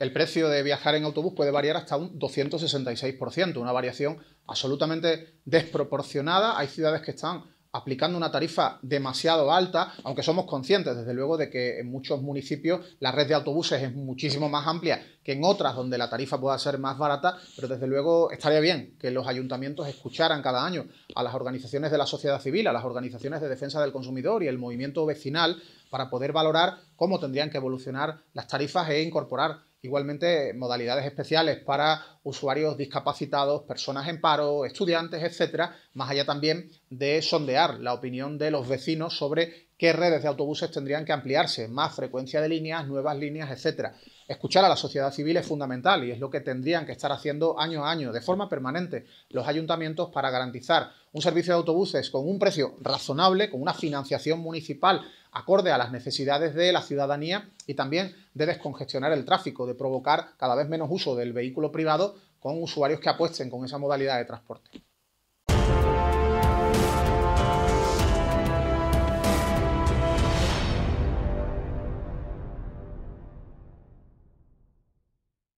El precio de viajar en autobús puede variar hasta un 266%, una variación absolutamente desproporcionada. Hay ciudades que están aplicando una tarifa demasiado alta, aunque somos conscientes, desde luego, de que en muchos municipios la red de autobuses es muchísimo más amplia que en otras donde la tarifa pueda ser más barata, pero desde luego estaría bien que los ayuntamientos escucharan cada año a las organizaciones de la sociedad civil, a las organizaciones de defensa del consumidor y el movimiento vecinal para poder valorar cómo tendrían que evolucionar las tarifas e incorporar igualmente modalidades especiales para usuarios discapacitados, personas en paro, estudiantes, etcétera, más allá también de sondear la opinión de los vecinos sobre qué redes de autobuses tendrían que ampliarse, más frecuencia de líneas, nuevas líneas, etcétera. Escuchar a la sociedad civil es fundamental y es lo que tendrían que estar haciendo año a año, de forma permanente, los ayuntamientos para garantizar un servicio de autobuses con un precio razonable, con una financiación municipal acorde a las necesidades de la ciudadanía y también de descongestionar el tráfico, de provocar cada vez menos uso del vehículo privado con usuarios que apuesten con esa modalidad de transporte.